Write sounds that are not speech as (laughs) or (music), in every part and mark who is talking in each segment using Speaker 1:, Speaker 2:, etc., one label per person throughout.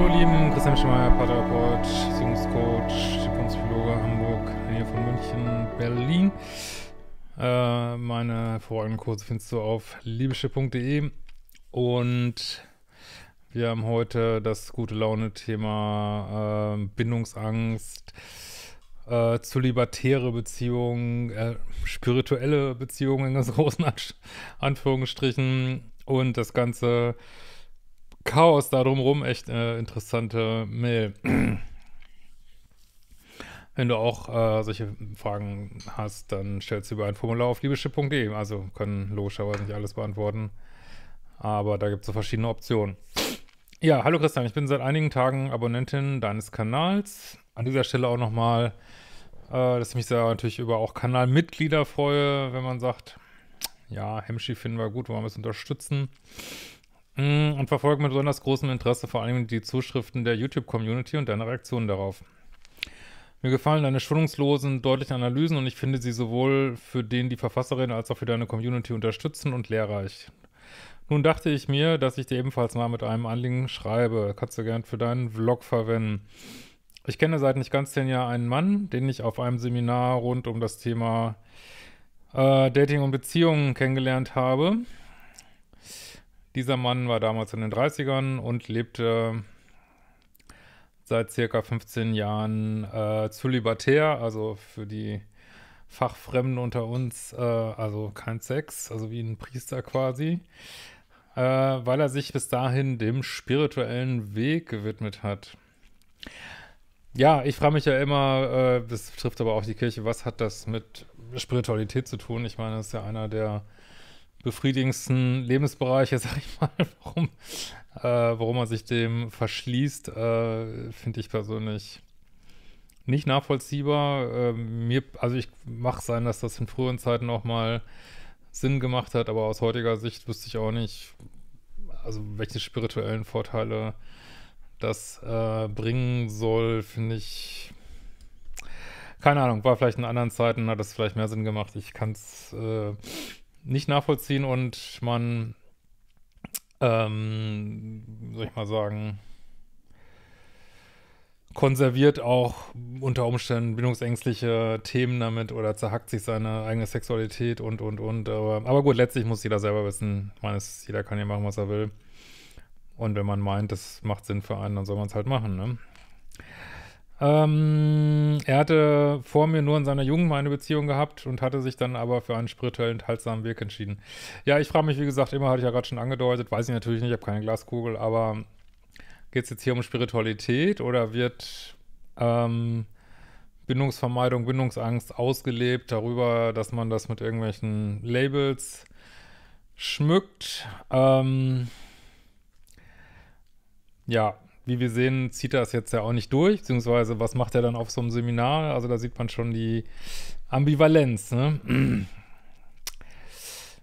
Speaker 1: Hallo lieben, Christian Schemeier, Paartherapeut, Beziehungscoach, Kunstphilologe, Hamburg, Nähe von München, Berlin. Äh, meine hervorragenden Kurse findest du auf liebische.de und wir haben heute das gute Laune-Thema äh, Bindungsangst, äh, zu libertäre Beziehungen, äh, spirituelle Beziehungen in ganz (laughs) großen Anführungsstrichen und das Ganze Chaos da drumherum echt äh, interessante Mail. Wenn du auch äh, solche Fragen hast, dann stellst du über ein Formular auf liebeschipp.de. Also können logischerweise nicht alles beantworten. Aber da gibt es so verschiedene Optionen. Ja, hallo Christian, ich bin seit einigen Tagen Abonnentin deines Kanals. An dieser Stelle auch nochmal, äh, dass ich mich sehr natürlich über auch Kanalmitglieder freue, wenn man sagt, ja, Hemschi finden wir gut, wollen wir es unterstützen. Hm, und verfolge mit besonders großem Interesse vor allem die Zuschriften der YouTube-Community und deine Reaktionen darauf. Mir gefallen deine schonungslosen, deutlichen Analysen und ich finde sie sowohl für den die Verfasserin als auch für deine Community unterstützend und lehrreich. Nun dachte ich mir, dass ich dir ebenfalls mal mit einem Anliegen schreibe. Kannst du gern für deinen Vlog verwenden. Ich kenne seit nicht ganz zehn Jahren einen Mann, den ich auf einem Seminar rund um das Thema äh, Dating und Beziehungen kennengelernt habe. Dieser Mann war damals in den 30ern und lebte seit circa 15 Jahren äh, libertär, also für die Fachfremden unter uns, äh, also kein Sex, also wie ein Priester quasi, äh, weil er sich bis dahin dem spirituellen Weg gewidmet hat. Ja, ich frage mich ja immer, äh, das trifft aber auch die Kirche, was hat das mit Spiritualität zu tun? Ich meine, das ist ja einer der befriedigendsten Lebensbereiche, (laughs) sag ich mal, warum, äh, warum man sich dem verschließt, äh, finde ich persönlich nicht nachvollziehbar. Äh, mir, also ich mache sein, dass das in früheren Zeiten auch mal Sinn gemacht hat, aber aus heutiger Sicht wüsste ich auch nicht, also welche spirituellen Vorteile das äh, bringen soll, finde ich keine Ahnung, war vielleicht in anderen Zeiten, hat das vielleicht mehr Sinn gemacht. Ich kann es äh, nicht nachvollziehen und man, ähm, soll ich mal sagen, konserviert auch unter Umständen bindungsängstliche Themen damit oder zerhackt sich seine eigene Sexualität und, und, und. Aber, aber gut, letztlich muss jeder selber wissen. Man ist, jeder kann ja machen, was er will. Und wenn man meint, das macht Sinn für einen, dann soll man es halt machen, ne? Ähm, er hatte vor mir nur in seiner Jugend mal eine Beziehung gehabt und hatte sich dann aber für einen spirituell enthaltsamen Weg entschieden. Ja, ich frage mich, wie gesagt, immer hatte ich ja gerade schon angedeutet, weiß ich natürlich nicht, ich habe keine Glaskugel, aber geht es jetzt hier um Spiritualität oder wird ähm, Bindungsvermeidung, Bindungsangst ausgelebt darüber, dass man das mit irgendwelchen Labels schmückt? Ähm, ja, wie wir sehen, zieht er es jetzt ja auch nicht durch, beziehungsweise was macht er dann auf so einem Seminar? Also da sieht man schon die Ambivalenz. Ne?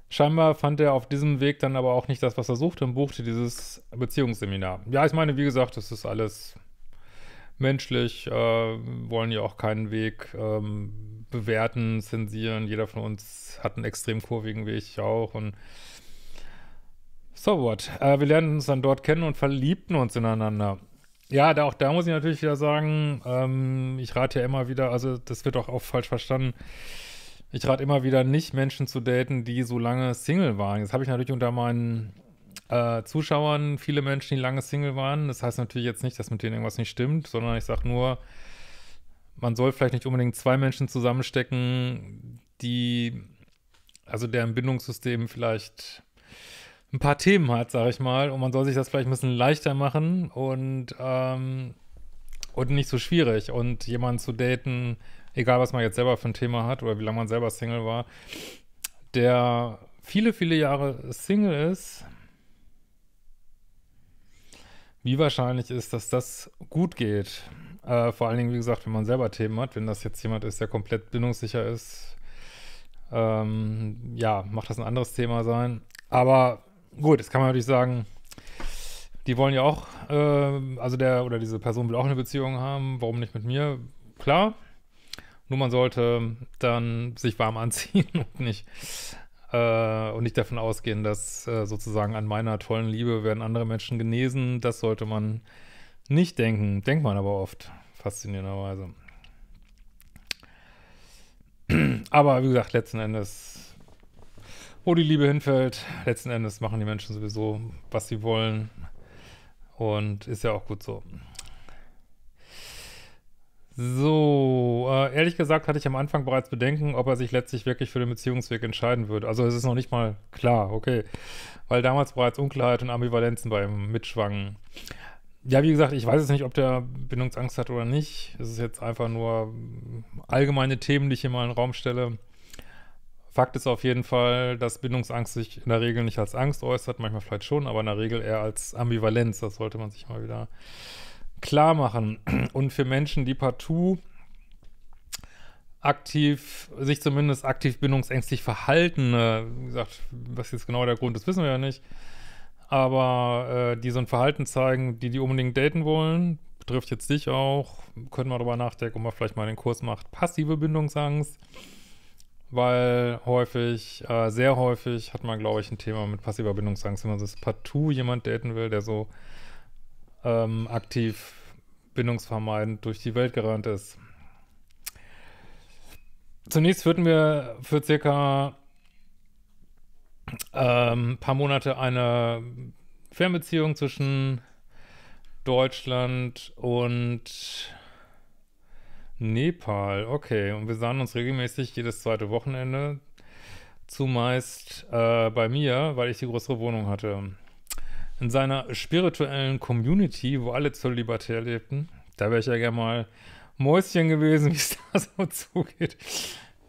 Speaker 1: Scheinbar fand er auf diesem Weg dann aber auch nicht das, was er suchte und buchte dieses Beziehungsseminar. Ja, ich meine, wie gesagt, das ist alles menschlich, äh, wollen ja auch keinen Weg ähm, bewerten, zensieren. Jeder von uns hat einen extrem kurvigen Weg, ich auch. Und so what? Äh, wir lernten uns dann dort kennen und verliebten uns ineinander. Ja, da, auch da muss ich natürlich wieder sagen, ähm, ich rate ja immer wieder, also das wird auch oft falsch verstanden. Ich rate immer wieder nicht, Menschen zu daten, die so lange Single waren. Jetzt habe ich natürlich unter meinen äh, Zuschauern viele Menschen, die lange Single waren. Das heißt natürlich jetzt nicht, dass mit denen irgendwas nicht stimmt, sondern ich sage nur, man soll vielleicht nicht unbedingt zwei Menschen zusammenstecken, die, also deren Bindungssystem vielleicht ein paar Themen hat, sag ich mal. Und man soll sich das vielleicht ein bisschen leichter machen und, ähm, und nicht so schwierig. Und jemanden zu daten, egal was man jetzt selber für ein Thema hat oder wie lange man selber Single war, der viele, viele Jahre Single ist, wie wahrscheinlich ist, dass das gut geht. Äh, vor allen Dingen, wie gesagt, wenn man selber Themen hat, wenn das jetzt jemand ist, der komplett bindungssicher ist, ähm, ja, macht das ein anderes Thema sein. Aber Gut, jetzt kann man natürlich sagen, die wollen ja auch, äh, also der oder diese Person will auch eine Beziehung haben, warum nicht mit mir? Klar. Nur man sollte dann sich warm (laughs) anziehen und nicht, äh, und nicht davon ausgehen, dass äh, sozusagen an meiner tollen Liebe werden andere Menschen genesen. Das sollte man nicht denken. Denkt man aber oft, faszinierenderweise. (clears throat) Aber wie gesagt, letzten Endes wo die Liebe hinfällt. Letzten Endes machen die Menschen sowieso, was sie wollen. Und ist ja auch gut so. So, äh, ehrlich gesagt hatte ich am Anfang bereits Bedenken, ob er sich letztlich wirklich für den Beziehungsweg entscheiden würde. Also es ist noch nicht mal klar, okay. Weil damals bereits Unklarheit und Ambivalenzen bei ihm mitschwangen. Ja, wie gesagt, ich weiß es nicht, ob der Bindungsangst hat oder nicht. Es ist jetzt einfach nur allgemeine Themen, die ich hier mal in den Raum stelle. Fakt ist auf jeden Fall, dass Bindungsangst sich in der Regel nicht als Angst äußert, manchmal vielleicht schon, aber in der Regel eher als Ambivalenz. Das sollte man sich mal wieder klar machen. Und für Menschen, die partout aktiv, sich zumindest aktiv bindungsängstlich verhalten, äh, wie gesagt, was jetzt genau der Grund ist, wissen wir ja nicht, aber äh, die so ein Verhalten zeigen, die die unbedingt daten wollen, betrifft jetzt dich auch, können wir darüber nachdenken, ob man vielleicht mal den Kurs macht, passive Bindungsangst weil häufig, äh, sehr häufig hat man, glaube ich, ein Thema mit passiver Bindungsangst. Wenn man das partout jemand daten will, der so ähm, aktiv bindungsvermeidend durch die Welt gerannt ist. Zunächst würden wir für circa ein ähm, paar Monate eine Fernbeziehung zwischen Deutschland und Nepal, okay. Und wir sahen uns regelmäßig jedes zweite Wochenende, zumeist äh, bei mir, weil ich die größere Wohnung hatte. In seiner spirituellen Community, wo alle zur Libertär lebten, da wäre ich ja gerne mal Mäuschen gewesen, (laughs) wie es da so zugeht.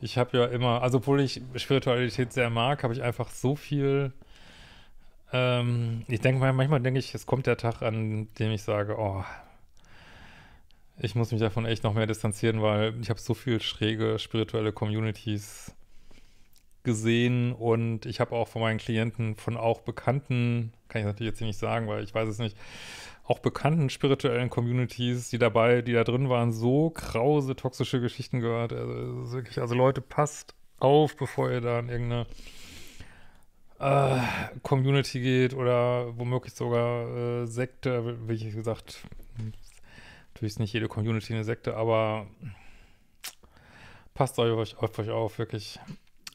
Speaker 1: Ich habe ja immer, also obwohl ich Spiritualität sehr mag, habe ich einfach so viel. Ähm, ich denke mal, manchmal denke ich, es kommt der Tag, an dem ich sage, oh, ich muss mich davon echt noch mehr distanzieren, weil ich habe so viel schräge spirituelle Communities gesehen und ich habe auch von meinen Klienten, von auch Bekannten, kann ich natürlich jetzt hier nicht sagen, weil ich weiß es nicht, auch bekannten spirituellen Communities, die dabei, die da drin waren, so krause, toxische Geschichten gehört. Also, wirklich, also Leute, passt auf, bevor ihr da in irgendeine äh, Community geht oder womöglich sogar äh, Sekte, wie ich gesagt, Natürlich ist nicht jede Community eine Sekte, aber passt euch auf euch auf, wirklich.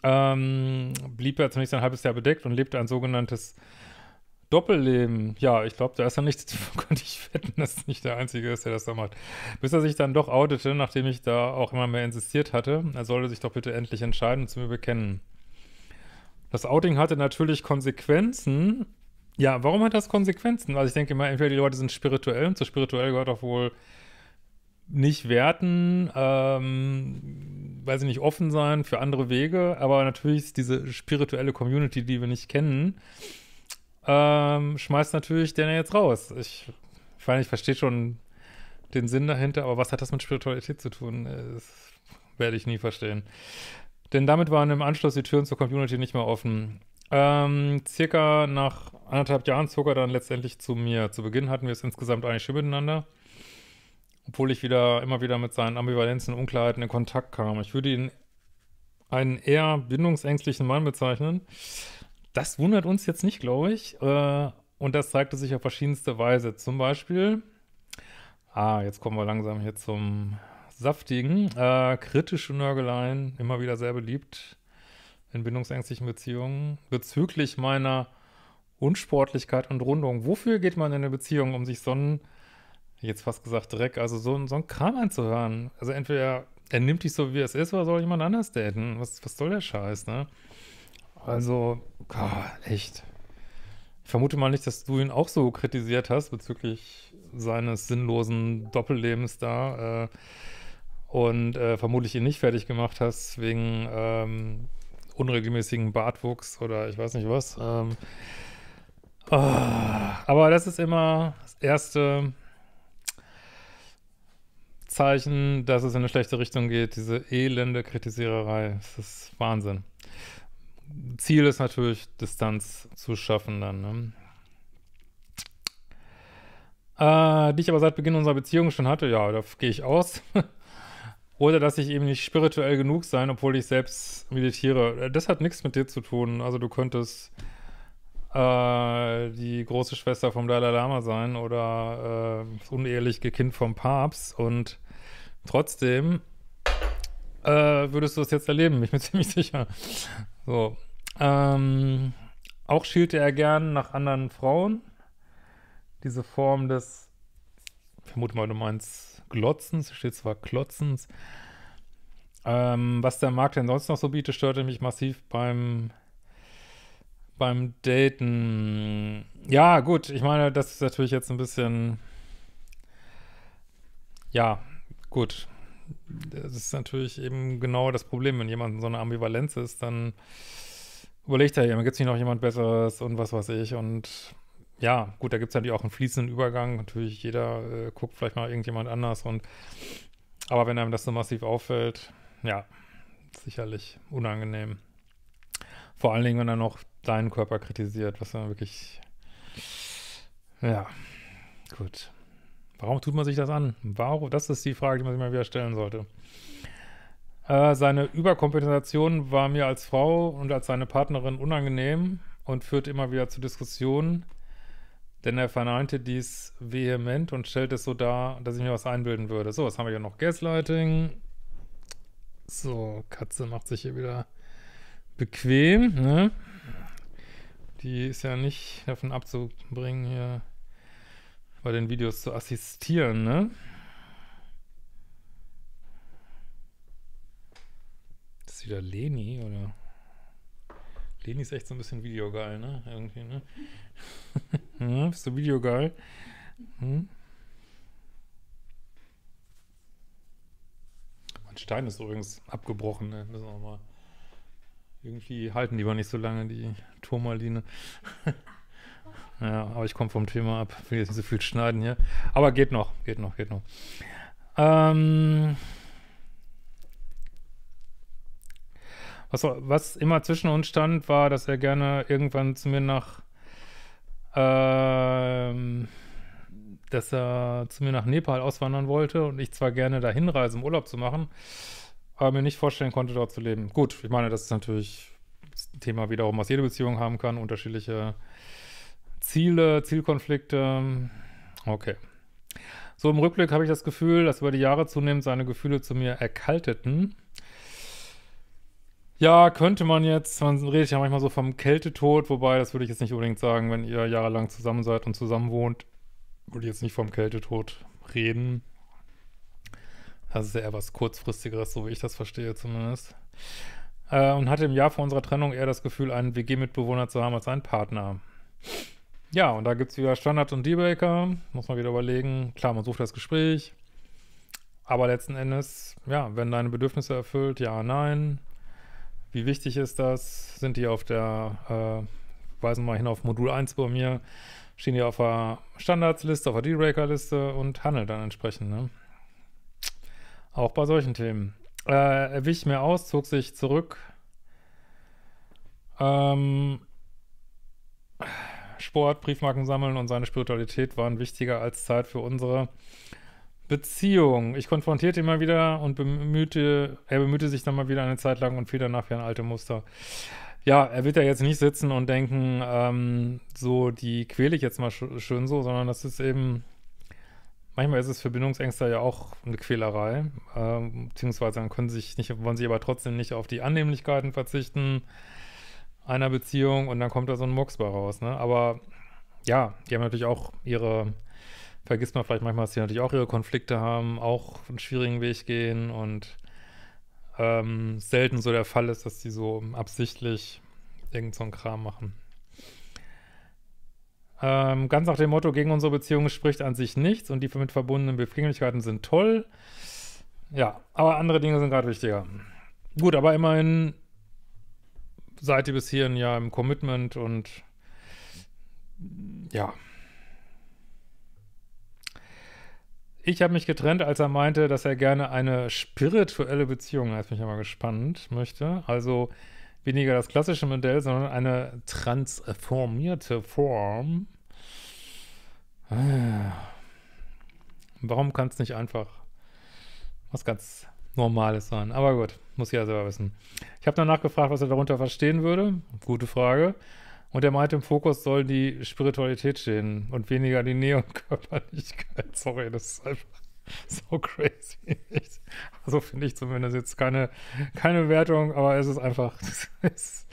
Speaker 1: Ähm, blieb er zunächst ein halbes Jahr bedeckt und lebte ein sogenanntes Doppelleben. Ja, ich glaube, da ist er nicht, (laughs) konnte ich wetten, dass nicht der Einzige ist, der das da macht. Bis er sich dann doch outete, nachdem ich da auch immer mehr insistiert hatte, er sollte sich doch bitte endlich entscheiden und zu mir bekennen. Das Outing hatte natürlich Konsequenzen, ja, warum hat das Konsequenzen? Also ich denke mal, entweder die Leute sind spirituell und zu spirituell gehört auch wohl nicht werten, ähm, weiß ich nicht, offen sein für andere Wege, aber natürlich ist diese spirituelle Community, die wir nicht kennen, ähm, schmeißt natürlich den jetzt raus. Ich, ich meine, ich verstehe schon den Sinn dahinter, aber was hat das mit Spiritualität zu tun? Das werde ich nie verstehen. Denn damit waren im Anschluss die Türen zur Community nicht mehr offen. Ähm, circa nach anderthalb Jahren zog er dann letztendlich zu mir. Zu Beginn hatten wir es insgesamt eigentlich schön miteinander, obwohl ich wieder immer wieder mit seinen Ambivalenzen und Unklarheiten in Kontakt kam. Ich würde ihn einen eher bindungsängstlichen Mann bezeichnen. Das wundert uns jetzt nicht, glaube ich. Äh, und das zeigte sich auf verschiedenste Weise. Zum Beispiel, ah, jetzt kommen wir langsam hier zum Saftigen. Äh, kritische Nörgeleien, immer wieder sehr beliebt in bindungsängstlichen Beziehungen bezüglich meiner Unsportlichkeit und Rundung. Wofür geht man in eine Beziehung, um sich so einen, jetzt fast gesagt Dreck, also so, einen, so einen Kram anzuhören? Also entweder er nimmt dich so, wie es ist, oder soll jemand anders daten? Was, was soll der Scheiß, ne? Also, oh, echt. Ich vermute mal nicht, dass du ihn auch so kritisiert hast bezüglich seines sinnlosen Doppellebens da äh, und äh, vermutlich ihn nicht fertig gemacht hast wegen ähm, unregelmäßigen Bartwuchs oder ich weiß nicht was. Ähm, oh, aber das ist immer das erste Zeichen, dass es in eine schlechte Richtung geht, diese elende Kritisiererei. Das ist Wahnsinn. Ziel ist natürlich, Distanz zu schaffen dann. Ne? Äh, die ich aber seit Beginn unserer Beziehung schon hatte, ja, da gehe ich aus. (laughs) Oder dass ich eben nicht spirituell genug sein, obwohl ich selbst meditiere. Das hat nichts mit dir zu tun. Also du könntest äh, die große Schwester vom Dalai Lama sein oder äh, das uneheliche Kind vom Papst. Und trotzdem äh, würdest du es jetzt erleben, ich bin (laughs) ziemlich sicher. So. Ähm, auch schielte er gern nach anderen Frauen. Diese Form des, vermute mal, du meinst Glotzens, steht zwar Klotzens. Ähm, was der Markt denn sonst noch so bietet, störte mich massiv beim, beim Daten. Ja, gut, ich meine, das ist natürlich jetzt ein bisschen. Ja, gut. Das ist natürlich eben genau das Problem. Wenn jemand so eine Ambivalenz ist, dann überlegt er ja, gibt es nicht noch jemand Besseres und was weiß ich. Und ja, gut, da gibt es natürlich auch einen fließenden Übergang. Natürlich, jeder äh, guckt vielleicht mal irgendjemand anders und aber wenn einem das so massiv auffällt, ja, sicherlich unangenehm. Vor allen Dingen, wenn er noch deinen Körper kritisiert, was dann wirklich. Ja, gut. Warum tut man sich das an? Warum? Das ist die Frage, die man sich mal wieder stellen sollte. Äh, seine Überkompensation war mir als Frau und als seine Partnerin unangenehm und führte immer wieder zu Diskussionen. Denn er verneinte dies vehement und stellte es so dar, dass ich mir was einbilden würde. So, jetzt haben wir ja noch? Gaslighting. So, Katze macht sich hier wieder bequem, ne? Die ist ja nicht davon abzubringen, hier bei den Videos zu assistieren, ne? Das ist wieder Leni, oder? Leni ist echt so ein bisschen videogeil, ne? Irgendwie, ne? (laughs) Hm, bist du Videogeil? Hm? Mein Stein ist übrigens abgebrochen, ne? Müssen wir mal. Irgendwie halten die aber nicht so lange, die Turmaline. (laughs) ja, aber ich komme vom Thema ab. Ich will jetzt nicht so viel schneiden hier. Aber geht noch, geht noch, geht noch. Ähm. Was, was, immer zwischen uns stand, war, dass er gerne irgendwann zu mir nach ähm, dass er zu mir nach Nepal auswandern wollte und ich zwar gerne dahin reise, um Urlaub zu machen, aber mir nicht vorstellen konnte, dort zu leben. Gut, ich meine, das ist natürlich ein Thema wiederum, was jede Beziehung haben kann, unterschiedliche Ziele, Zielkonflikte. Okay. So im Rückblick habe ich das Gefühl, dass über die Jahre zunehmend seine Gefühle zu mir erkalteten ja, könnte man jetzt, man redet ja manchmal so vom Kältetod, wobei das würde ich jetzt nicht unbedingt sagen, wenn ihr jahrelang zusammen seid und zusammen wohnt, würde ich jetzt nicht vom Kältetod reden. Das ist ja eher was kurzfristigeres, so wie ich das verstehe zumindest. Äh, und hatte im Jahr vor unserer Trennung eher das Gefühl, einen WG-Mitbewohner zu haben als einen Partner. Ja, und da gibt es wieder Standard und Dealbreaker. Muss man wieder überlegen. Klar, man sucht das Gespräch. Aber letzten Endes, ja, wenn deine Bedürfnisse erfüllt? Ja, nein. Wie wichtig ist das? Sind die auf der, äh, weisen wir mal hin auf Modul 1 bei mir, stehen die auf der Standardsliste, auf der Dealbreaker-Liste und handeln dann entsprechend, ne? Auch bei solchen Themen. Äh, er wich mir aus, zog sich zurück. Ähm, Sport, Briefmarken sammeln und seine Spiritualität waren wichtiger als Zeit für unsere. Beziehung. Ich konfrontierte ihn mal wieder und bemühte, er bemühte sich dann mal wieder eine Zeit lang und fiel danach wie ein alte Muster. Ja, er wird ja jetzt nicht sitzen und denken, ähm, so, die quäle ich jetzt mal sch schön so, sondern das ist eben, manchmal ist es für Bindungsängste ja auch eine Quälerei, äh, beziehungsweise dann können sich nicht, wollen sie aber trotzdem nicht auf die Annehmlichkeiten verzichten einer Beziehung und dann kommt da so ein Mucks bei raus, ne? Aber ja, die haben natürlich auch ihre vergisst man vielleicht manchmal, dass die natürlich auch ihre Konflikte haben, auch einen schwierigen Weg gehen und ähm, selten so der Fall ist, dass die so absichtlich irgend so einen Kram machen. Ähm, ganz nach dem Motto, gegen unsere Beziehung spricht an sich nichts und die damit verbundenen Befindlichkeiten sind toll. Ja, aber andere Dinge sind gerade wichtiger. Gut, aber immerhin seid ihr bis hierhin ja im Commitment und ja, ich habe mich getrennt, als er meinte, dass er gerne eine spirituelle Beziehung, als mich aber gespannt, möchte. Also weniger das klassische Modell, sondern eine transformierte Form. Warum kann es nicht einfach was ganz Normales sein? Aber gut, muss ich ja selber wissen. Ich habe danach gefragt, was er darunter verstehen würde. Gute Frage. Und er meinte, im Fokus soll die Spiritualität stehen und weniger die Neonkörperlichkeit. (laughs) Sorry, das ist einfach so crazy. (laughs) Also finde ich zumindest jetzt keine, keine Wertung, aber es ist einfach, (laughs) es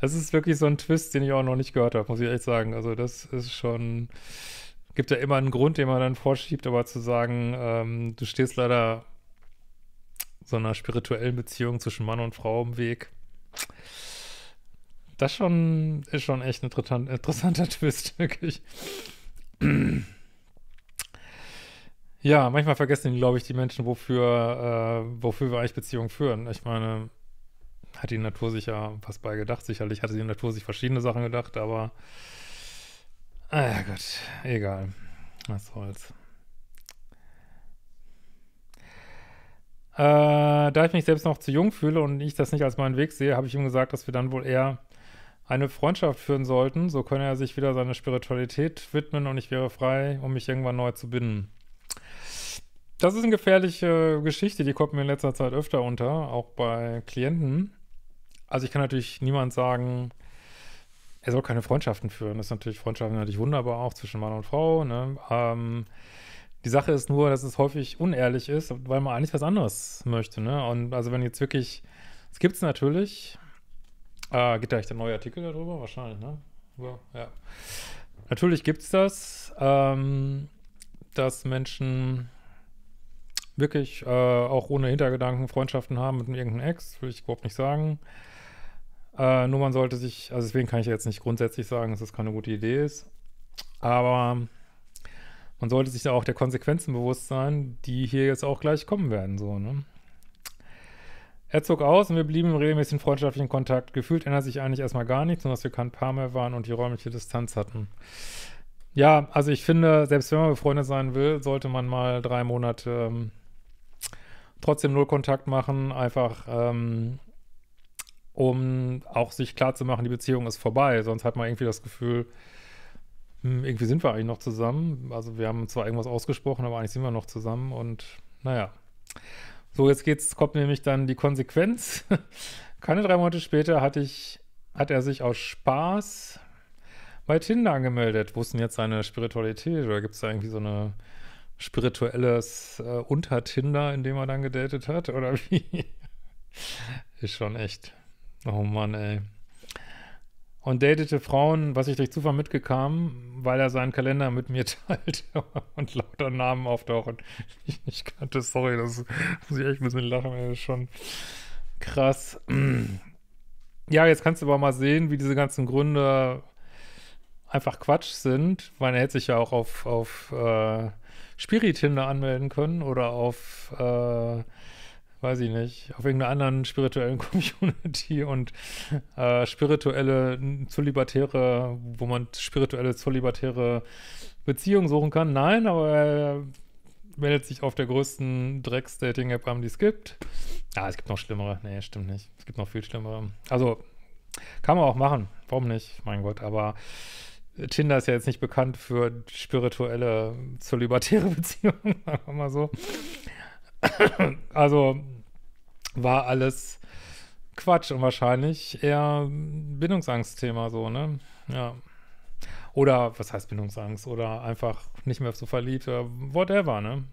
Speaker 1: ist, ist, wirklich so ein Twist, den ich auch noch nicht gehört habe, muss ich echt sagen. Also das ist schon, gibt ja immer einen Grund, den man dann vorschiebt, aber zu sagen, ähm, du stehst leider so einer spirituellen Beziehung zwischen Mann und Frau im Weg das schon, ist schon echt ein interessanter (laughs) Twist, wirklich. (clears throat) Ja, manchmal vergessen, glaube ich, die Menschen, wofür, äh, wofür wir eigentlich Beziehungen führen. Ich meine, hat die Natur sich ja was bei gedacht. Sicherlich hatte die Natur sich verschiedene Sachen gedacht, aber ah ja Gott, egal. Was soll's. Äh, da ich mich selbst noch zu jung fühle und ich das nicht als meinen Weg sehe, habe ich ihm gesagt, dass wir dann wohl eher eine Freundschaft führen sollten, so könne er sich wieder seiner Spiritualität widmen und ich wäre frei, um mich irgendwann neu zu binden. Das ist eine gefährliche Geschichte, die kommt mir in letzter Zeit öfter unter, auch bei Klienten. Also ich kann natürlich niemand sagen, er soll keine Freundschaften führen. Das ist natürlich Freundschaften natürlich wunderbar auch zwischen Mann und Frau. Ne? Ähm, die Sache ist nur, dass es häufig unehrlich ist, weil man eigentlich was anderes möchte. Ne? Und also wenn jetzt wirklich, es gibt es natürlich, äh, ah, gibt da echt ein neuer Artikel darüber? Wahrscheinlich, ne? Ja. ja. Natürlich gibt es das, ähm, dass Menschen wirklich äh, auch ohne Hintergedanken Freundschaften haben mit irgendeinem Ex, will ich überhaupt nicht sagen. Äh, nur man sollte sich, also deswegen kann ich jetzt nicht grundsätzlich sagen, dass das keine gute Idee ist, aber man sollte sich da auch der Konsequenzen bewusst sein, die hier jetzt auch gleich kommen werden, so, ne? Er zog aus und wir blieben im regelmäßigen freundschaftlichen Kontakt. Gefühlt ändert sich eigentlich erstmal gar nichts, nur dass wir kein Paar mehr waren und die räumliche Distanz hatten. Ja, also ich finde, selbst wenn man befreundet sein will, sollte man mal drei Monate ähm, trotzdem null Kontakt machen, einfach ähm, um auch sich klarzumachen, die Beziehung ist vorbei. Sonst hat man irgendwie das Gefühl, hm, irgendwie sind wir eigentlich noch zusammen. Also wir haben zwar irgendwas ausgesprochen, aber eigentlich sind wir noch zusammen und naja. So, jetzt geht's, kommt nämlich dann die Konsequenz. (laughs) Keine drei Monate später hatte ich, hat er sich aus Spaß bei Tinder angemeldet. Wo ist denn jetzt seine Spiritualität? Oder gibt es da irgendwie so eine spirituelles äh, Unter-Tinder, in dem er dann gedatet hat? Oder wie? (laughs) Ist schon echt. Oh Mann, ey und datete Frauen, was ich durch Zufall mitgekam, weil er seinen Kalender mit mir (laughs) teilte und lauter Namen auftauchen. Ich, ich kannte, sorry, das muss ich echt ein bisschen lachen, das ist schon krass. (clears throat) Ja, jetzt kannst du aber mal sehen, wie diese ganzen Gründe einfach Quatsch sind, weil er hätte sich ja auch auf, auf äh, Spirit hinde anmelden können oder auf äh, weiß ich nicht, auf irgendeiner anderen spirituellen (laughs) Community und äh, spirituelle, zolibertäre, wo man spirituelle, zolibertäre Beziehungen suchen kann. Nein, aber er meldet sich auf der größten Drecks-Dating-App an, die es gibt. Ah, es gibt noch schlimmere. Nee, stimmt nicht. Es gibt noch viel schlimmere. Also, kann man auch machen. Warum nicht? Mein Gott, aber Tinder ist ja jetzt nicht bekannt für spirituelle, zölibatäre (laughs) Beziehungen, sagen wir mal so. (laughs) also war alles Quatsch und wahrscheinlich eher Bindungsangstthema so, ne? Ja. Oder was heißt Bindungsangst? Oder einfach nicht mehr so verliebt oder whatever, ne?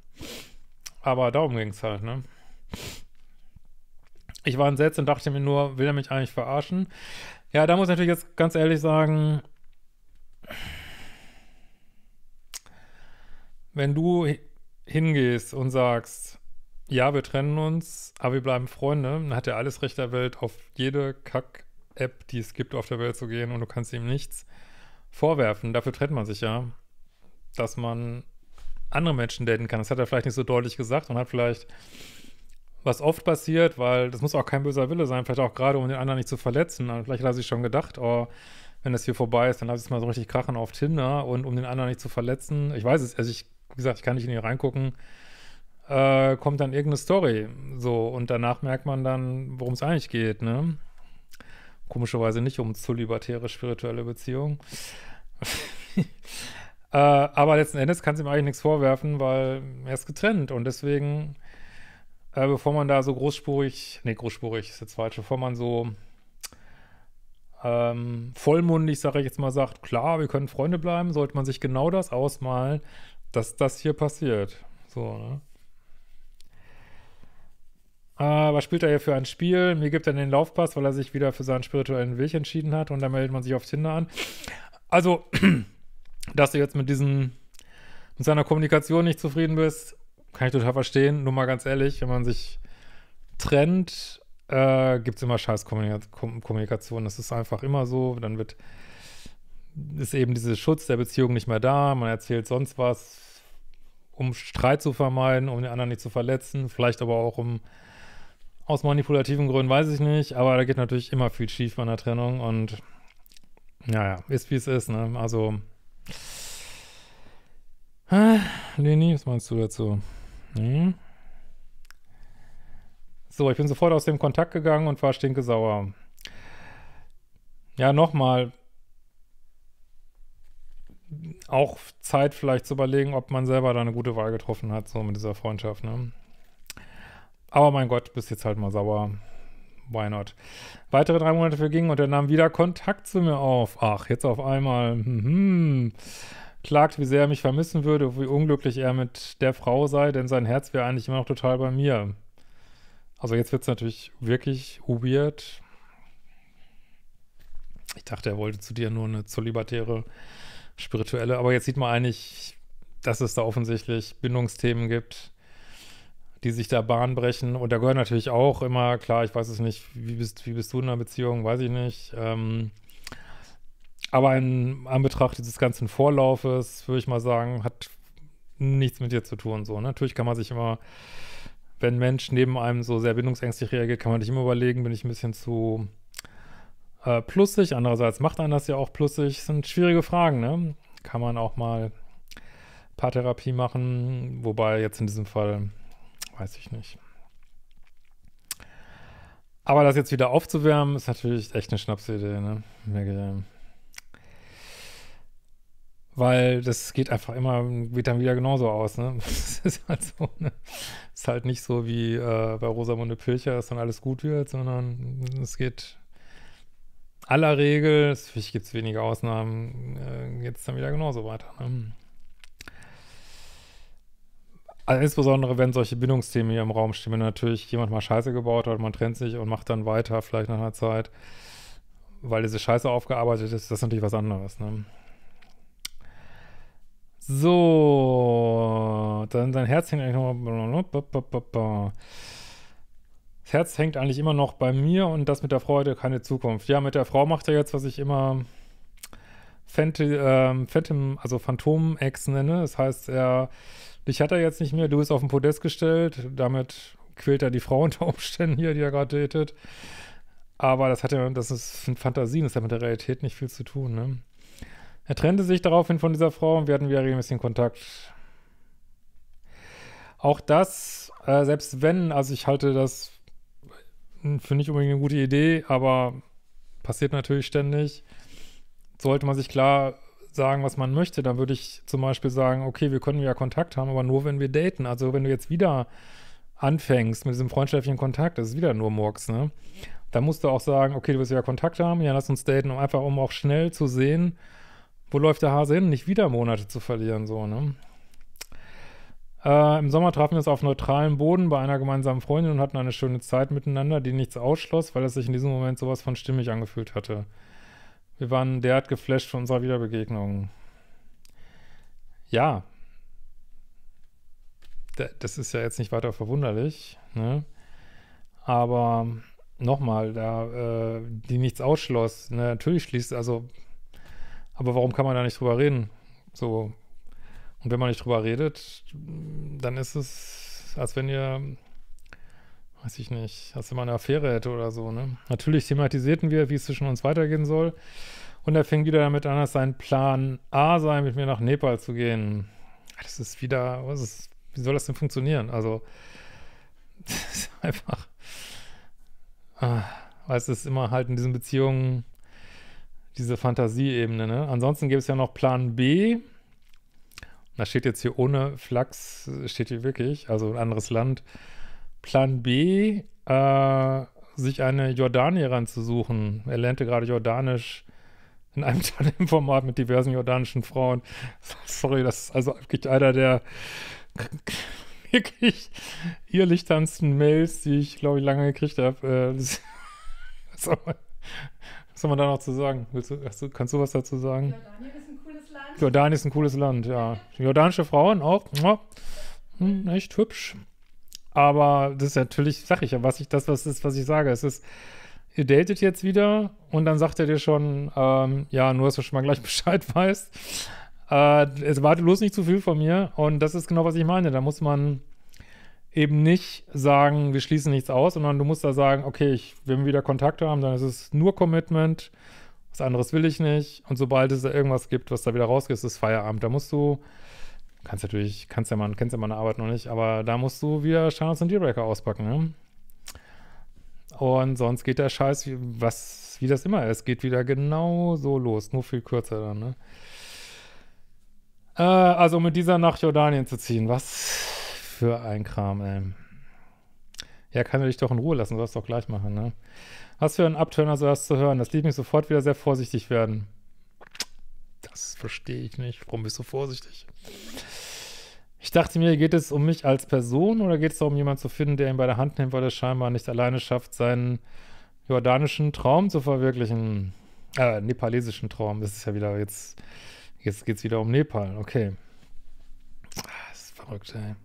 Speaker 1: Aber darum ging es halt, ne? Ich war entsetzt und dachte mir nur, will er mich eigentlich verarschen? Ja, da muss ich natürlich jetzt ganz ehrlich sagen, wenn du hingehst und sagst, ja, wir trennen uns, aber wir bleiben Freunde, dann hat er alles Recht der Welt, auf jede Kack-App, die es gibt auf der Welt zu gehen und du kannst ihm nichts vorwerfen. Dafür trennt man sich ja, dass man andere Menschen daten kann. Das hat er vielleicht nicht so deutlich gesagt und hat vielleicht, was oft passiert, weil das muss auch kein böser Wille sein, vielleicht auch gerade, um den anderen nicht zu verletzen. Vielleicht hat er sich schon gedacht, oh, wenn das hier vorbei ist, dann lass ich es mal so richtig krachen auf Tinder und um den anderen nicht zu verletzen. Ich weiß es, also ich, wie gesagt, ich kann nicht in ihn reingucken äh, kommt dann irgendeine Story. So, und danach merkt man dann, worum es eigentlich geht, ne? Komischerweise nicht um zolibertäre spirituelle Beziehungen. (laughs) äh, aber letzten Endes kann es ihm eigentlich nichts vorwerfen, weil er ist getrennt und deswegen, äh, bevor man da so großspurig, nee, großspurig ist jetzt falsch, bevor man so ähm, vollmundig, sage ich jetzt mal, sagt, klar, wir können Freunde bleiben, sollte man sich genau das ausmalen, dass das hier passiert. So, ne? Ah, was spielt er hier für ein Spiel. Mir gibt er den Laufpass, weil er sich wieder für seinen spirituellen Weg entschieden hat und dann meldet man sich auf Tinder an. Also, (clears throat) dass du jetzt mit diesen, mit seiner Kommunikation nicht zufrieden bist, kann ich total verstehen. Nur mal ganz ehrlich, wenn man sich trennt, äh, gibt es immer scheiß Kommunikation. Das ist einfach immer so. Dann wird, ist eben dieser Schutz der Beziehung nicht mehr da. Man erzählt sonst was, um Streit zu vermeiden, um den anderen nicht zu verletzen. Vielleicht aber auch, um aus manipulativen Gründen weiß ich nicht, aber da geht natürlich immer viel schief bei einer Trennung und naja, ist wie es ist, ne? Also. Ah, Leni, was meinst du dazu? Hm? So, ich bin sofort aus dem Kontakt gegangen und war stinkesauer. Ja, nochmal. Auch Zeit vielleicht zu überlegen, ob man selber da eine gute Wahl getroffen hat, so mit dieser Freundschaft, ne? Aber mein Gott, bist jetzt halt mal sauer. Why not? Weitere drei Monate vergingen und er nahm wieder Kontakt zu mir auf. Ach, jetzt auf einmal. Mhm. Klagt, wie sehr er mich vermissen würde, wie unglücklich er mit der Frau sei, denn sein Herz wäre eigentlich immer noch total bei mir. Also jetzt wird es natürlich wirklich weird. Ich dachte, er wollte zu dir nur eine zölibatäre spirituelle, aber jetzt sieht man eigentlich, dass es da offensichtlich Bindungsthemen gibt die sich da Bahn brechen. Und da gehört natürlich auch immer, klar, ich weiß es nicht, wie bist, wie bist du in einer Beziehung, weiß ich nicht. Ähm, aber in Anbetracht dieses ganzen Vorlaufes, würde ich mal sagen, hat nichts mit dir zu tun. So, ne? Natürlich kann man sich immer, wenn ein Mensch neben einem so sehr bindungsängstlich reagiert, kann man sich immer überlegen, bin ich ein bisschen zu äh, plussig. Andererseits macht einer das ja auch plussig. Das sind schwierige Fragen, ne? Kann man auch mal Paartherapie machen, wobei jetzt in diesem Fall weiß ich nicht. Aber das jetzt wieder aufzuwärmen, ist natürlich echt eine Schnapsidee, ne? Weil das geht einfach immer, geht dann wieder genauso aus, ne? (laughs) Das ist halt so, ne? Ist halt nicht so wie äh, bei Rosamunde Pilcher, dass dann alles gut wird, sondern es geht aller Regel, natürlich gibt es wenige Ausnahmen, äh, geht es dann wieder genauso weiter, ne? Also insbesondere, wenn solche Bindungsthemen hier im Raum stehen, wenn natürlich jemand mal Scheiße gebaut hat, man trennt sich und macht dann weiter, vielleicht nach einer Zeit, weil diese Scheiße aufgearbeitet ist, das ist natürlich was anderes. Ne? So, dann sein Herz hängt eigentlich nochmal. Das Herz hängt eigentlich immer noch bei mir und das mit der Frau hatte keine Zukunft. Ja, mit der Frau macht er jetzt, was ich immer ähm, Phantom also Phantom-Ex nenne. Das heißt, er Dich hat er jetzt nicht mehr, du bist auf den Podest gestellt, damit quält er die Frau (laughs) unter Umständen hier, die er gerade datet. Aber das hat ja, das ist ein Fantasien, das hat mit der Realität nicht viel zu tun, ne? Er trennte sich daraufhin von dieser Frau und wir hatten wieder regelmäßigen Kontakt. Auch das, äh, selbst wenn, also ich halte das für nicht unbedingt eine gute Idee, aber passiert natürlich ständig, sollte man sich klar sagen, was man möchte. dann würde ich zum Beispiel sagen, okay, wir können ja Kontakt haben, aber nur, wenn wir daten. Also wenn du jetzt wieder anfängst mit diesem freundschaftlichen Kontakt, das ist wieder nur Murks, ne? Da musst du auch sagen, okay, du willst ja Kontakt haben, ja, lass uns daten, um einfach, um auch schnell zu sehen, wo läuft der Hase hin, nicht wieder Monate zu verlieren, so, ne? Äh, Im Sommer trafen wir uns auf neutralem Boden bei einer gemeinsamen Freundin und hatten eine schöne Zeit miteinander, die nichts ausschloss, weil es sich in diesem Moment sowas von stimmig angefühlt hatte. Wir waren derart geflasht von unserer Wiederbegegnung. Ja. Das ist ja jetzt nicht weiter verwunderlich, ne? Aber nochmal, da äh, die nichts ausschloss, ne? natürlich schließt, also, aber warum kann man da nicht drüber reden? So. Und wenn man nicht drüber redet, dann ist es, als wenn ihr weiß ich nicht, dass er mal eine Affäre hätte oder so, ne? Natürlich thematisierten wir, wie es zwischen uns weitergehen soll. Und er fing wieder damit an, dass sein Plan A sei, mit mir nach Nepal zu gehen. Ah, das ist wieder, was ist, wie soll das denn funktionieren? Also, (laughs) das ist einfach, ah, weil es ist immer halt in diesen Beziehungen diese Fantasieebene, ne? Ansonsten gäbe es ja noch Plan B. Da steht jetzt hier ohne Flachs, steht hier wirklich, also ein anderes Land. Plan B, äh, sich eine Jordanierin zu suchen. Er lernte gerade Jordanisch in einem (laughs) Tandem-Format mit diversen jordanischen Frauen. (laughs) Sorry, das ist also wirklich einer der (laughs) wirklich ehrlich tanzten Mails, die ich, glaube ich, lange gekriegt habe. Äh, was, soll man, da noch zu sagen? Willst du, hast du, kannst du was dazu sagen? Jordanien ist ein cooles Land. Jordanien ist ein cooles Land, ja. Jordanische Frauen auch. Hm, echt hübsch aber das ist natürlich, sag ich ja, was ich, das was ist, was ich sage. Es ist, ihr datet jetzt wieder und dann sagt er dir schon, ähm, ja, nur dass du schon mal gleich (laughs) Bescheid weißt. Äh, es warte bloß nicht zu viel von mir und das ist genau, was ich meine. Da muss man eben nicht sagen, wir schließen nichts aus, sondern du musst da sagen, okay, ich, wenn wir wieder Kontakt haben, dann ist es nur Commitment, was anderes will ich nicht. Und sobald es da irgendwas gibt, was da wieder rausgeht, ist es Feierabend. Da musst du Kannst natürlich, kannst ja mal, kennst ja meine Arbeit noch nicht, aber da musst du wieder Standards und Dealbreaker auspacken, ne? Und sonst geht der Scheiß, wie, was, wie das immer ist, geht wieder genau so los, nur viel kürzer dann, ne? Äh, also mit dieser nach Jordanien zu ziehen, was für ein Kram, ey. Ja, kann er dich doch in Ruhe lassen, sollst doch gleich machen, ne? Was für ein Abturner so hast zu hören, das ließ mich sofort wieder sehr vorsichtig werden. Das verstehe ich nicht. Warum bist du vorsichtig? Ich dachte mir, geht es um mich als Person oder geht es darum, jemanden zu finden, der ihn bei der Hand nimmt, weil er scheinbar nicht alleine schafft, seinen jordanischen Traum zu verwirklichen? Äh, nepalesischen Traum. Das ist ja wieder jetzt. Jetzt geht es wieder um Nepal. Okay. Ah, das ist verrückt, ey.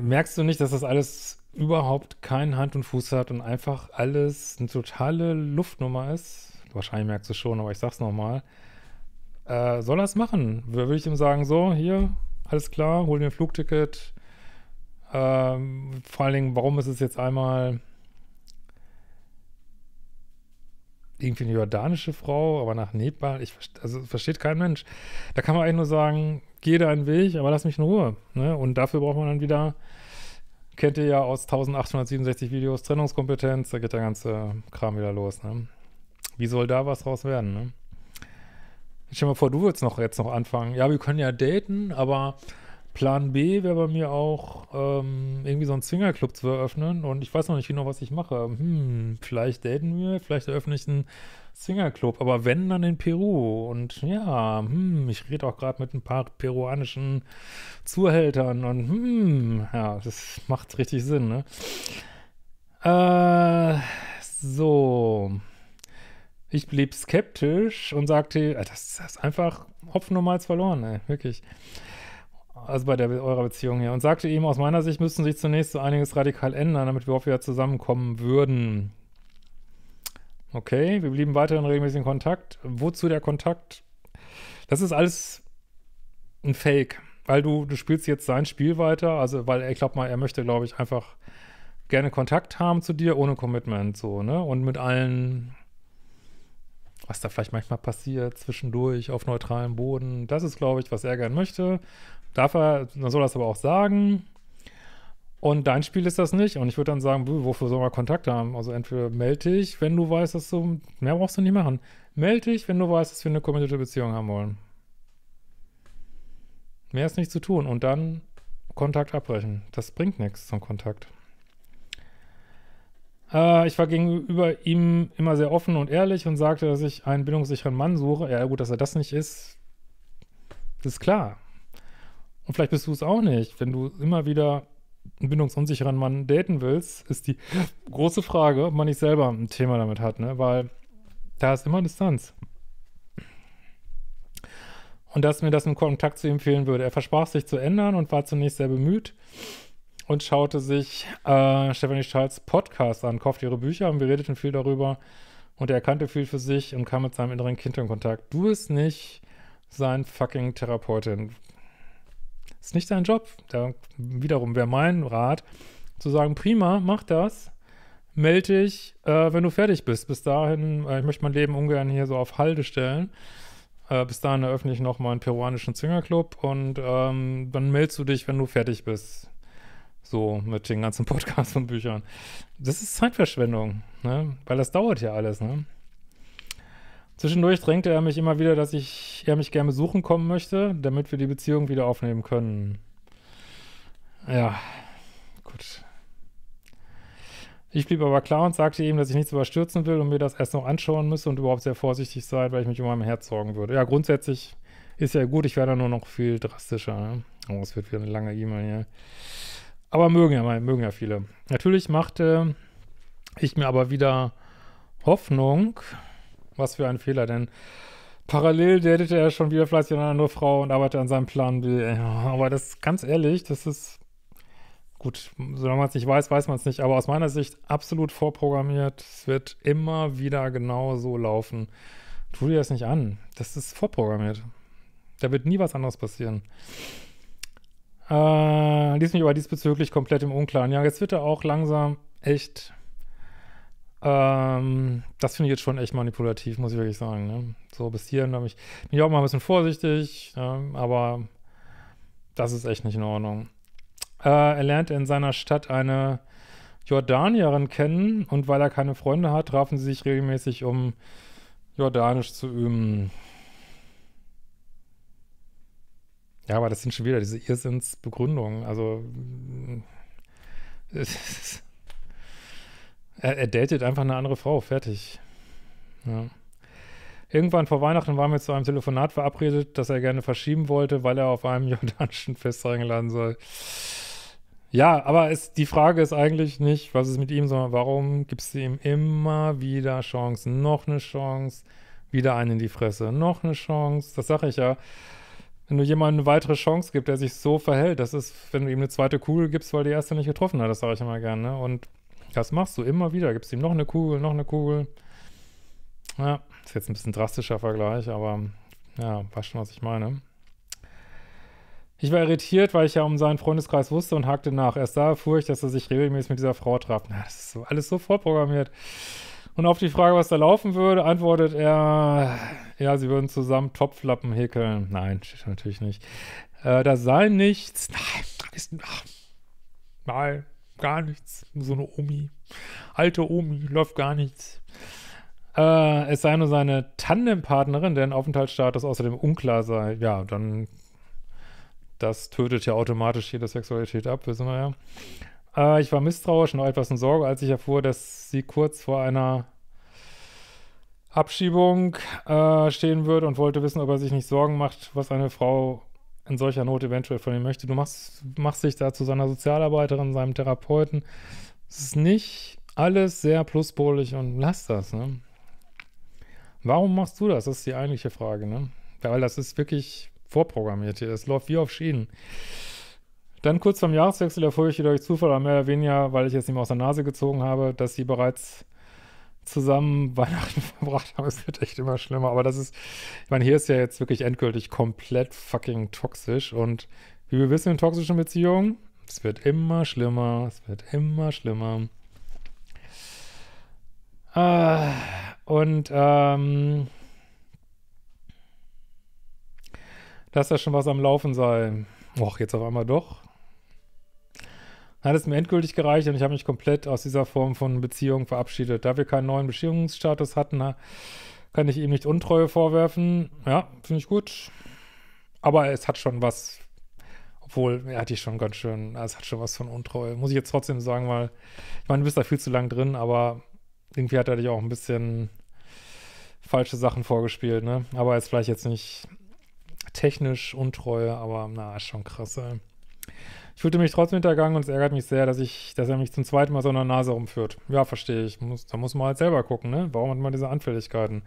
Speaker 1: merkst du nicht, dass das alles überhaupt keinen Hand und Fuß hat und einfach alles eine totale Luftnummer ist, wahrscheinlich merkst du schon, aber ich sag's nochmal, äh, soll er es machen? Würde ich ihm sagen, so, hier, alles klar, hol mir ein Flugticket. Ähm, vor allen Dingen, warum ist es jetzt einmal irgendwie eine jordanische Frau, aber nach Nepal, ich, also versteht kein Mensch. Da kann man eigentlich nur sagen, geh deinen Weg, aber lass mich in Ruhe. Ne? Und dafür braucht man dann wieder kennt ihr ja aus 1867 Videos Trennungskompetenz, da geht der ganze Kram wieder los. Ne? Wie soll da was draus werden? Ne? Ich stell mal vor, du würdest noch jetzt noch anfangen. Ja, wir können ja daten, aber Plan B wäre bei mir auch, ähm, irgendwie so einen Zwingerclub zu eröffnen. Und ich weiß noch nicht genau, was ich mache. Hm, vielleicht daten wir, vielleicht eröffne ich einen Zwingerclub. Aber wenn, dann in Peru. Und ja, hm, ich rede auch gerade mit ein paar peruanischen Zuhältern. Und hm, ja, das macht richtig Sinn, ne? Äh, so. Ich blieb skeptisch und sagte, das ist einfach Hopfen und Malz verloren, ey, wirklich also bei der, eurer Beziehung hier, und sagte ihm, aus meiner Sicht müssten sich zunächst so einiges radikal ändern, damit wir auch wieder zusammenkommen würden. Okay, wir blieben weiterhin regelmäßig in Kontakt. Wozu der Kontakt? Das ist alles ein Fake, weil du, du spielst jetzt sein Spiel weiter, also weil ich glaube mal, er möchte, glaube ich, einfach gerne Kontakt haben zu dir ohne Commitment, so, ne? Und mit allen was da vielleicht manchmal passiert, zwischendurch auf neutralem Boden. Das ist, glaube ich, was er gern möchte. Darf er, dann soll er es aber auch sagen. Und dein Spiel ist das nicht. Und ich würde dann sagen, wofür soll man Kontakt haben? Also entweder melde dich, wenn du weißt, dass du, mehr brauchst du nicht machen. Melde dich, wenn du weißt, dass wir eine committed Beziehung haben wollen. Mehr ist nicht zu tun. Und dann Kontakt abbrechen. Das bringt nichts zum Kontakt. Äh, ich war gegenüber ihm immer sehr offen und ehrlich und sagte, dass ich einen bindungssicheren Mann suche. Ja, gut, dass er das nicht ist, das ist klar. Und vielleicht bist du es auch nicht. Wenn du immer wieder einen bindungsunsicheren Mann daten willst, ist die große Frage, ob man nicht selber ein Thema damit hat, ne? Weil da ist immer Distanz. Und dass mir das im Kontakt zu ihm fehlen würde. Er versprach sich zu ändern und war zunächst sehr bemüht und schaute sich äh, Stephanie Charles Podcast an, kaufte ihre Bücher und wir redeten viel darüber. Und er erkannte viel für sich und kam mit seinem inneren Kind in Kontakt. Du bist nicht sein fucking Therapeutin. Ist nicht sein Job. Da, wiederum wäre mein Rat, zu sagen, prima, mach das. Melde dich, äh, wenn du fertig bist. Bis dahin, äh, ich möchte mein Leben ungern hier so auf Halde stellen. Äh, bis dahin eröffne ich noch einen peruanischen Zwingerclub und ähm, dann meldest du dich, wenn du fertig bist. So mit den ganzen (laughs) Podcasts und Büchern. Das ist Zeitverschwendung, ne? Weil das dauert ja alles, ne? Zwischendurch drängte er mich immer wieder, dass ich er mich gerne besuchen kommen möchte, damit wir die Beziehung wieder aufnehmen können. Ja, gut. Ich blieb aber klar und sagte ihm, dass ich nichts überstürzen will und mir das erst noch anschauen müsse und überhaupt sehr vorsichtig sein, weil ich mich um mein Herz sorgen würde. Ja, grundsätzlich ist ja gut, ich wäre werde nur noch viel drastischer. Ne? Oh, es wird wieder eine lange E-Mail hier. Aber mögen ja, mögen ja viele. Natürlich machte ich mir aber wieder Hoffnung. Was für ein Fehler, denn parallel datete er schon wieder fleißig an eine andere Frau und arbeitete an seinem Plan Aber das, ganz ehrlich, das ist gut, solange man es nicht weiß, weiß man es nicht. Aber aus meiner Sicht absolut vorprogrammiert. Es wird immer wieder genau so laufen. Tu dir das nicht an. Das ist vorprogrammiert. Da wird nie was anderes passieren. Äh, ließ mich aber diesbezüglich komplett im Unklaren. Ja, jetzt wird er auch langsam echt. Ähm, das finde ich jetzt schon echt manipulativ, muss ich wirklich sagen. Ne? So bis hierhin bin ich, auch mal ein bisschen vorsichtig, ja, aber das ist echt nicht in Ordnung. Äh, er lernt in seiner Stadt eine Jordanierin kennen und weil er keine Freunde hat, trafen sie sich regelmäßig, um Jordanisch zu üben. Ja, aber das sind schon wieder diese Irrsinnsbegründungen. Also (laughs) er, er, datet einfach eine andere Frau, fertig. Ja. Irgendwann vor Weihnachten waren wir zu einem Telefonat verabredet, das er gerne verschieben wollte, weil er auf einem (laughs) jordanischen Fest eingeladen soll. Ja, aber es, die Frage ist eigentlich nicht, was ist mit ihm, sondern warum gibst du ihm immer wieder Chancen? Noch eine Chance, wieder einen in die Fresse, noch eine Chance. Das sage ich ja wenn du jemandem eine weitere Chance gibst, der sich so verhält, das ist, wenn du ihm eine zweite Kugel gibst, weil die erste nicht getroffen hat, das sage ich immer gerne. Ne? Und das machst du immer wieder, gibst ihm noch eine Kugel, noch eine Kugel. Ja, ist jetzt ein bisschen drastischer Vergleich, aber ja, weißt schon, was ich meine. Ich war irritiert, weil ich ja um seinen Freundeskreis wusste und hakte nach. Erst da erfuhr ich, dass er sich regelmäßig mit dieser Frau traf. Na, das ist alles so vorprogrammiert. Und auf die Frage, was da laufen würde, antwortet er, ja, sie würden zusammen Topflappen häkeln. Nein, natürlich nicht. Äh, das sei nichts. Nein, ist, ach, nein, gar nichts. So eine Omi. Alte Omi, läuft gar nichts. Äh, es sei nur seine Tandempartnerin, deren Aufenthaltsstatus außerdem unklar sei. Ja, dann, das tötet ja automatisch jede Sexualität ab, wissen wir ja. Äh, ich war misstrauisch und auch etwas in Sorge, als ich erfuhr, dass sie kurz vor einer Abschiebung äh, stehen wird und wollte wissen, ob er sich nicht Sorgen macht, was eine Frau in solcher Not eventuell von ihm möchte. Du machst, machst dich da zu seiner Sozialarbeiterin, seinem Therapeuten. Es ist nicht alles sehr pluspolig und lass das, ne? Warum machst du das? Das ist die eigentliche Frage, ne? Weil das ist wirklich vorprogrammiert hier. Das läuft wie auf Schienen. Dann kurz zum Jahreswechsel erfuhr ich durch Zufall aber mehr oder weniger, weil ich es ihm aus der Nase gezogen habe, dass sie bereits zusammen (laughs) Weihnachten verbracht haben. Es wird echt immer schlimmer. Aber das ist, ich meine, hier ist ja jetzt wirklich endgültig komplett fucking toxisch. Und wie wir wissen in toxischen Beziehungen, es wird immer schlimmer, es wird immer schlimmer. Ah, und ähm, dass da schon was am Laufen sei. Och, jetzt auf einmal doch hat es mir endgültig gereicht und ich habe mich komplett aus dieser Form von Beziehung verabschiedet. Da wir keinen neuen Beziehungsstatus hatten, ne, kann ich ihm nicht Untreue vorwerfen. Ja, finde ich gut. Aber es hat schon was, obwohl, er ja, hat die schon ganz schön, es hat schon was von Untreue. Muss ich jetzt trotzdem sagen, weil, ich meine, du bist da viel zu lang drin, aber irgendwie hat er dich auch ein bisschen falsche Sachen vorgespielt, ne? Aber ist vielleicht jetzt nicht technisch Untreue, aber na, ist schon krass, ey. Ich fühlte mich trotzdem hintergangen und es ärgert mich sehr, dass, ich, dass er mich zum zweiten Mal so an der Nase rumführt. Ja, verstehe ich. Muss, da muss man halt selber gucken, ne? Warum hat man diese Anfälligkeiten?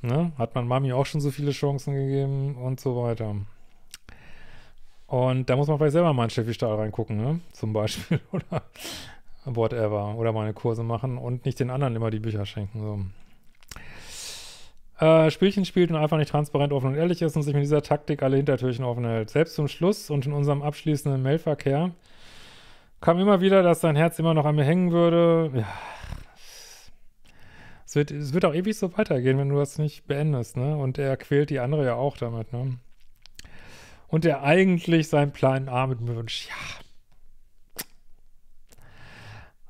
Speaker 1: Ne? Hat man Mami auch schon so viele Chancen gegeben und so weiter. Und da muss man vielleicht selber mal in Steffi Stahl reingucken, ne? Zum Beispiel (laughs) oder whatever. Oder mal eine Kurse machen und nicht den anderen immer die Bücher schenken. So äh, Spielchen spielt und einfach nicht transparent, offen und ehrlich ist und sich mit dieser Taktik alle Hintertürchen offen hält. Selbst zum Schluss und in unserem abschließenden Mailverkehr kam immer wieder, dass sein Herz immer noch an mir hängen würde. Ja. Es wird, es wird auch ewig so weitergehen, wenn du das nicht beendest, ne? Und er quält die andere ja auch damit, ne? Und er eigentlich seinen Plan A mit mir wünscht. Ja,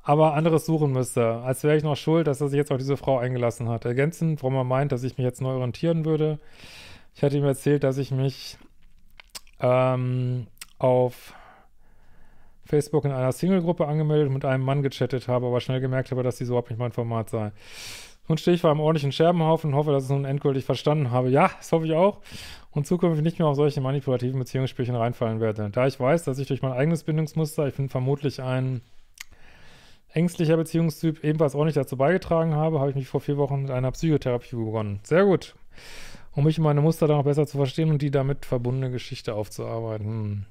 Speaker 1: aber anderes suchen müsste. Als wäre ich noch schuld, dass er sich jetzt auf diese Frau eingelassen hat. Ergänzend, warum er meint, dass ich mich jetzt neu orientieren würde. Ich hatte ihm erzählt, dass ich mich ähm, auf Facebook in einer Single-Gruppe angemeldet und mit einem Mann gechattet habe, aber schnell gemerkt habe, dass dies überhaupt nicht mein Format sei. Nun stehe ich vor einem ordentlichen Scherbenhaufen und hoffe, dass ich es nun endgültig verstanden habe. Ja, das hoffe ich auch. Und zukünftig nicht mehr auf solche manipulativen Beziehungsspielchen reinfallen werde. Da ich weiß, dass ich durch mein eigenes Bindungsmuster, ich bin vermutlich ein ängstlicher Beziehungstyp ebenfalls auch nicht dazu beigetragen habe, habe ich mich vor vier Wochen mit einer Psychotherapie begonnen. Sehr gut. Um mich und meine Muster dann auch besser zu verstehen und die damit verbundene Geschichte aufzuarbeiten. Hm.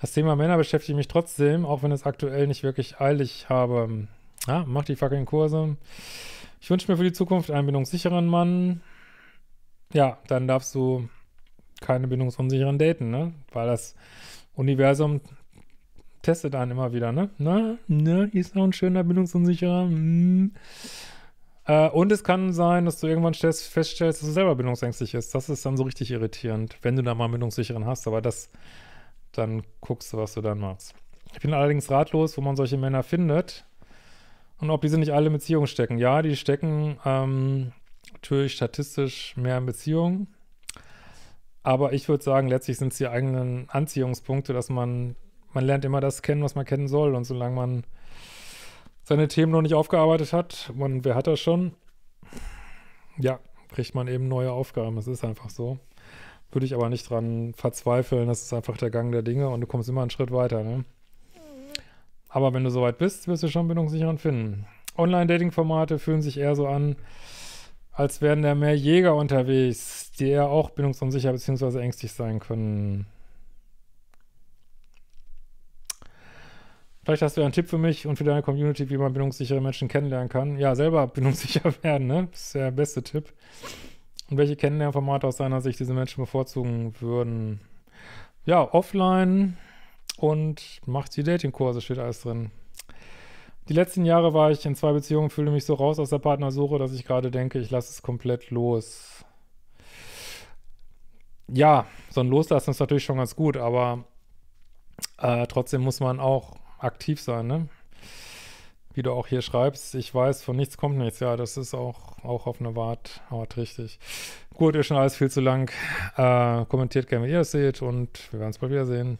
Speaker 1: Das Thema Männer beschäftigt mich trotzdem, auch wenn es aktuell nicht wirklich eilig habe. Ja, mach die fucking Kurse. Ich wünsche mir für die Zukunft einen bindungssicheren Mann. Ja, dann darfst du keine bindungsunsicheren daten, ne? Weil das Universum testet einen immer wieder, ne? Na, ne, hier ist noch ein schöner bindungsunsicherer. Mm. Äh, und es kann sein, dass du irgendwann stellst, feststellst, dass du selber bindungsängstlich bist. Das ist dann so richtig irritierend, wenn du da mal einen bindungssicheren hast, aber das, dann guckst du, was du dann machst. Ich bin allerdings ratlos, wo man solche Männer findet und ob diese nicht alle in Beziehungen stecken. Ja, die stecken ähm, natürlich statistisch mehr in Beziehungen. Aber ich würde sagen, letztlich sind es die eigenen Anziehungspunkte, dass man man lernt immer das kennen, was man kennen soll. Und solange man seine Themen noch nicht aufgearbeitet hat, man, wer hat das schon? Ja, kriegt man eben neue Aufgaben. Es ist einfach so. Würde ich aber nicht dran verzweifeln. Das ist einfach der Gang der Dinge und du kommst immer einen Schritt weiter. Ne? Aber wenn du soweit bist, wirst du schon Bindungssicherung finden. Online-Dating-Formate fühlen sich eher so an, als wären da mehr Jäger unterwegs, die eher auch bindungsunsicher bzw. ängstlich sein können. Vielleicht hast du ja einen Tipp für mich und für deine Community, wie man bindungssichere Menschen kennenlernen kann. Ja, selber (laughs) bindungssicher werden, ne? Das ist der beste Tipp. Und welche Kennenlernformate aus deiner Sicht diese Menschen bevorzugen würden? Ja, offline und macht die Datingkurse, steht alles drin. Die letzten Jahre war ich in zwei Beziehungen, fühle mich so raus aus der Partnersuche, dass ich gerade denke, ich lasse es komplett los. Ja, so ein Loslassen ist natürlich schon ganz gut, aber äh, trotzdem muss man auch aktiv sein, ne? Wie du auch hier schreibst, ich weiß, von nichts kommt nichts. Ja, das ist auch, auch auf eine Wart, Art richtig. Gut, ist schon alles viel zu lang. Äh, kommentiert gerne, wie ihr das seht und wir werden uns bald wiedersehen.